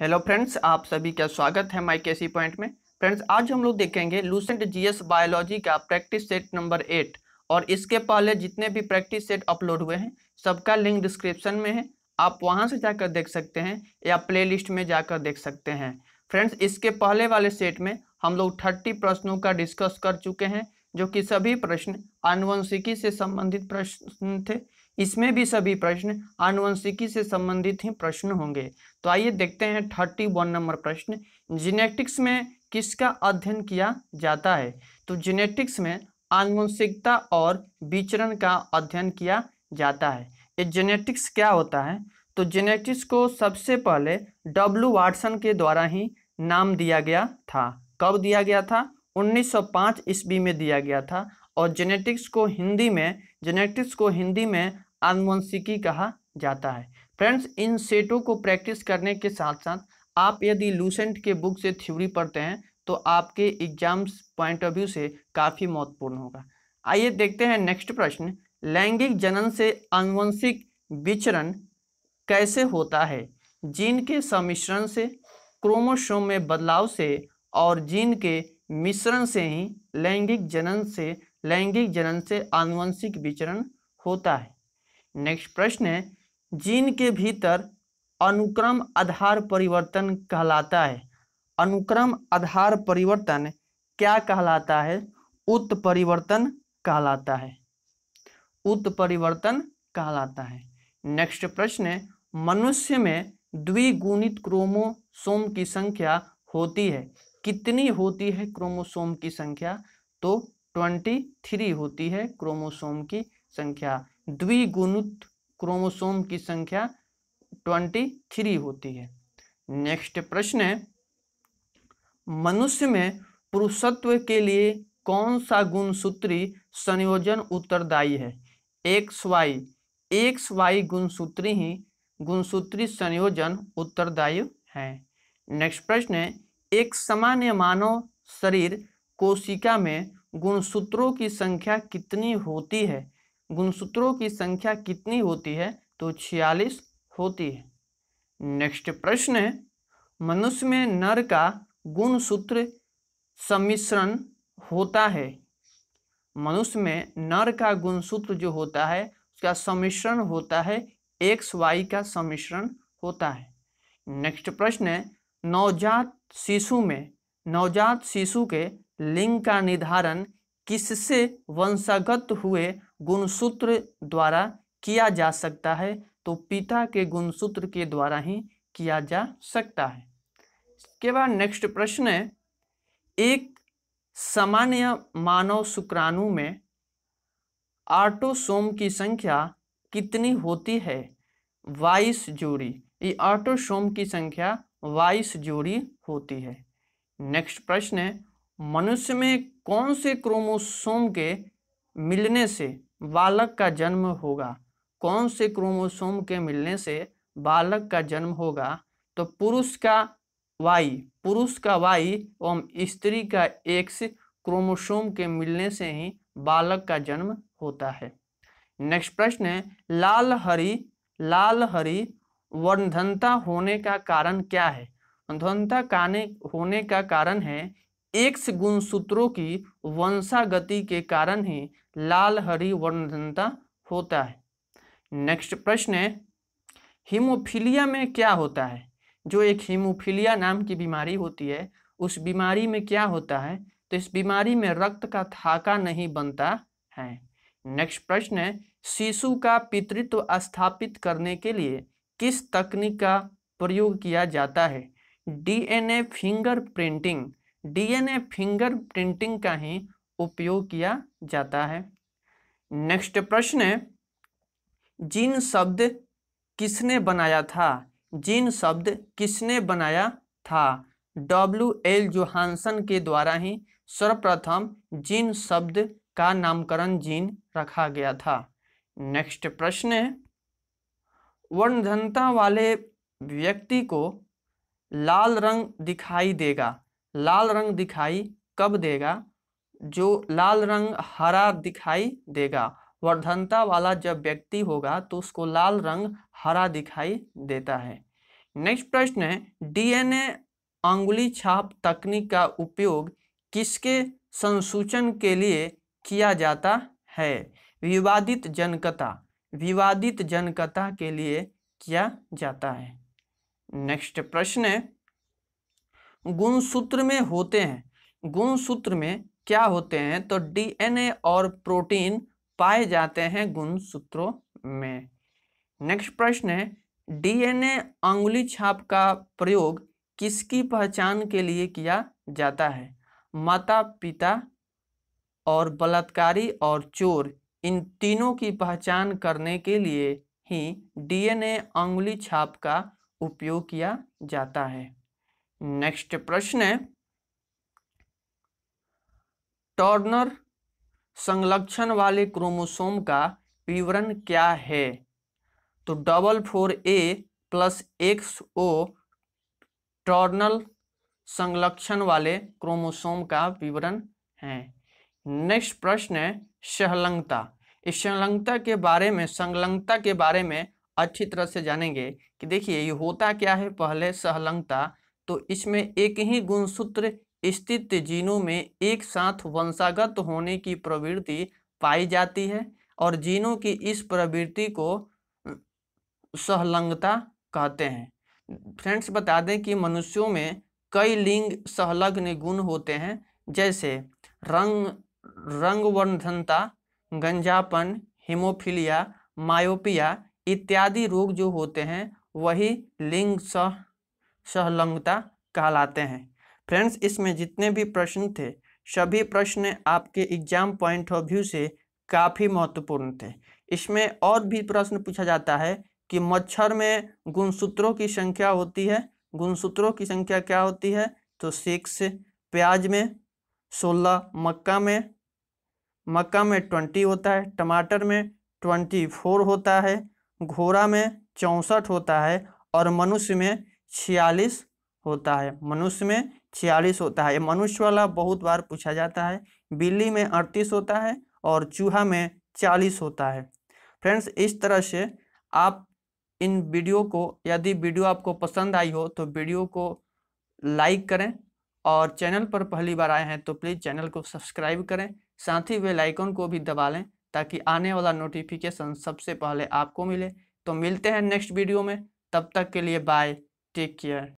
hello friends आप सभी का स्वागत है माई केसी पॉइंट में फ्रेंड्स आज हम लोग देखेंगे लूसेंट जीएस बायोलॉजी का प्रैक्टिस सेट नंबर एट और इसके पहले जितने भी प्रैक्टिस सेट अपलोड हुए हैं सबका लिंक डिस्क्रिप्शन में है आप वहां से जाकर देख सकते हैं या प्लेलिस्ट में जाकर देख सकते हैं फ्रेंड्स इसके पहले वाले सेट में हम लोग थर्टी प्रश्नों का डिस्कस कर चुके हैं जो कि सभी प्रश्न आनुवंशिकी से संबंधित प्रश्न थे इसमें भी सभी प्रश्न आनुवंशिकी से संबंधित ही प्रश्न होंगे तो आइए देखते हैं थर्टी वन नंबर प्रश्न जिनेटिक्स में किसका अध्ययन किया जाता है तो जीनेटिक्स में आनुवंशिकता और विचरण का अध्ययन किया जाता है ये जेनेटिक्स क्या होता है तो जेनेटिक्स को सबसे पहले डब्ल्यू वाटसन के द्वारा ही नाम दिया गया था कब दिया गया था 1905 ईस्वी में दिया गया था और जेनेटिक्स को हिंदी में जेनेटिक्स को हिंदी में आनुवंशिकी कहा जाता है फ्रेंड्स इन सेटों को प्रैक्टिस करने के साथ साथ आप यदि लूसेंट के बुक से थ्योरी पढ़ते हैं तो आपके एग्जाम्स पॉइंट ऑफ व्यू से काफ़ी महत्वपूर्ण होगा आइए देखते हैं नेक्स्ट प्रश्न लैंगिक जनन से आनुवंशिक विचरण कैसे होता है जीन के सम्मिश्रण से क्रोमोसोम में बदलाव से और जीन के मिश्रण से ही लैंगिक जनन से लैंगिक जनन से आनुवंशिक विचरण होता है नेक्स्ट प्रश्न है जीन के भीतर अनुक्रम आधार परिवर्तन कहलाता है अनुक्रम आधार परिवर्तन क्या कहलाता है उत्परिवर्तन कहलाता है उत्परिवर्तन कहलाता है नेक्स्ट प्रश्न है मनुष्य में द्विगुणित क्रोमोसोम की संख्या होती है कितनी होती है क्रोमोसोम की संख्या तो ट्वेंटी थ्री होती है क्रोमोसोम की संख्या द्विगुणित क्रोमोसोम की संख्या ट्वेंटी थ्री होती है नेक्स्ट प्रश्न है मनुष्य में पुरुषत्व के लिए कौन सा गुण सूत्री संयोजन उत्तरदायी है एक्स वाई एक्स वाई गुणसूत्री ही गुणसूत्री संयोजन उत्तरदायी है नेक्स्ट प्रश्न है एक सामान्य मानव शरीर कोशिका में गुणसूत्रों की संख्या कितनी होती है गुणसूत्रों की संख्या कितनी होती है तो छियालीस होती है नेक्स्ट प्रश्न है मनुष्य में नर का गुणसूत्र सम्मिश्रण होता है मनुष्य में नर का गुणसूत्र जो होता है उसका सम्मिश्रण होता है एक्स वाई का सम्मिश्रण होता है नेक्स्ट प्रश्न है नवजात शिशु में नवजात शिशु के लिंग का निर्धारण किससे वंशागत हुए गुणसूत्र द्वारा किया जा सकता है तो पिता के गुणसूत्र के द्वारा ही किया जा सकता है इसके बाद नेक्स्ट प्रश्न है एक सामान्य मानव शुक्राणु में आटोसोम की संख्या कितनी होती है बाईस जोड़ी ये आटोसोम की संख्या बाईस जोड़ी होती है नेक्स्ट प्रश्न है मनुष्य में कौन से क्रोमोसोम के मिलने से बालक का जन्म होगा कौन से क्रोमोसोम के मिलने से बालक का जन्म होगा तो पुरुष का वाई पुरुष का वाई एवं स्त्री का एक्स क्रोमोसोम के मिलने से ही बालक का जन्म होता है नेक्स्ट प्रश्न है लाल हरी लाल हरी वर्णधनता होने का कारण क्या है वर्णधनता होने का कारण है एक्स गुणसूत्रों की वंशागति के कारण ही लाल हरी वर्णता होता है नेक्स्ट प्रश्न है हीमोफीलिया में क्या होता है जो एक हीमोफीलिया नाम की बीमारी होती है उस बीमारी में क्या होता है तो इस बीमारी में रक्त का थाका नहीं बनता है नेक्स्ट प्रश्न है शिशु का पितृत्व स्थापित करने के लिए किस तकनीक का प्रयोग किया जाता है DNA finger printing DNA finger printing का ही उपयोग किया जाता है नेक्स्ट प्रश्न है जीन शब्द किसने बनाया था जीन शब्द किसने बनाया था डब्ल्यू एल जोहानसन के द्वारा ही सर्वप्रथम जीन शब्द का नामकरण जीन रखा गया था नेक्स्ट प्रश्न है वर्णधनता वाले व्यक्ति को लाल रंग दिखाई देगा लाल रंग दिखाई कब देगा जो लाल रंग हरा दिखाई देगा वर्धनता वाला जब व्यक्ति होगा तो उसको लाल रंग हरा दिखाई देता है नेक्स्ट प्रश्न है डीएनए अंगुली छाप तकनीक का उपयोग किसके संसूचन के लिए किया जाता है विवादित जनकता विवादित जनकता के लिए किया जाता है नेक्स्ट प्रश्न है गुणसूत्र में होते हैं गुणसूत्र में क्या होते हैं तो डीएनए और प्रोटीन पाए जाते हैं गुणसूत्रों में नेक्स्ट प्रश्न है डीएनए अंगुली छाप का प्रयोग किसकी पहचान के लिए किया जाता है माता पिता और बलात्कारी और चोर इन तीनों की पहचान करने के लिए ही डीएनए अंगुली छाप का उपयोग किया जाता है नेक्स्ट प्रश्न है टॉर्नर संलक्षण वाले क्रोमोसोम का विवरण क्या है तो double four A plus X O टॉर्नल संलक्षण वाले क्रोमोसोम का विवरण है नेक्स्ट प्रश्न है सहलंगता इस संलग्नता के बारे में संलग्नता के बारे में अच्छी तरह से जानेंगे कि देखिए ये होता क्या है पहले सहलंगता तो इसमें एक ही गुणसूत्र स्थित जीनों में एक साथ वंशागत होने की प्रवृत्ति पाई जाती है और जीनों की इस प्रवृत्ति को सहलंगता कहते हैं फ्रेंड्स बता दें कि मनुष्यों में कई लिंग सहलग्न गुण होते हैं जैसे रंग रंगवर्धनता गंजापन हिमोफिलिया मायोपिया इत्यादि रोग जो होते हैं वही लिंग सह सहलंगता कहलाते हैं फ्रेंड्स इसमें जितने भी प्रश्न थे सभी प्रश्न आपके एग्जाम पॉइंट ऑफ व्यू से काफ़ी महत्वपूर्ण थे इसमें और भी प्रश्न पूछा जाता है कि मच्छर में गुणसूत्रों की संख्या होती है गुणसूत्रों की संख्या क्या होती है तो सिक्स प्याज में सोलह मक्का में मक्का में ट्वेंटी होता है टमाटर में ट्वेंटी फोर होता है घोड़ा में चौंसठ होता है और मनुष्य में छियालीस होता है मनुष्य में छियालीस होता है मनुष्य वाला बहुत बार पूछा जाता है बिल्ली में अड़तीस होता है और चूहा में चालीस होता है फ्रेंड्स इस तरह से आप इन वीडियो को यदि वीडियो आपको पसंद आई हो तो वीडियो को लाइक करें और चैनल पर पहली बार आए हैं तो प्लीज़ चैनल को सब्सक्राइब करें साथ ही वे लाइकन को भी दबा लें ताकि आने वाला नोटिफिकेशन सबसे पहले आपको मिले तो मिलते हैं नेक्स्ट वीडियो में तब तक के लिए बाय tikje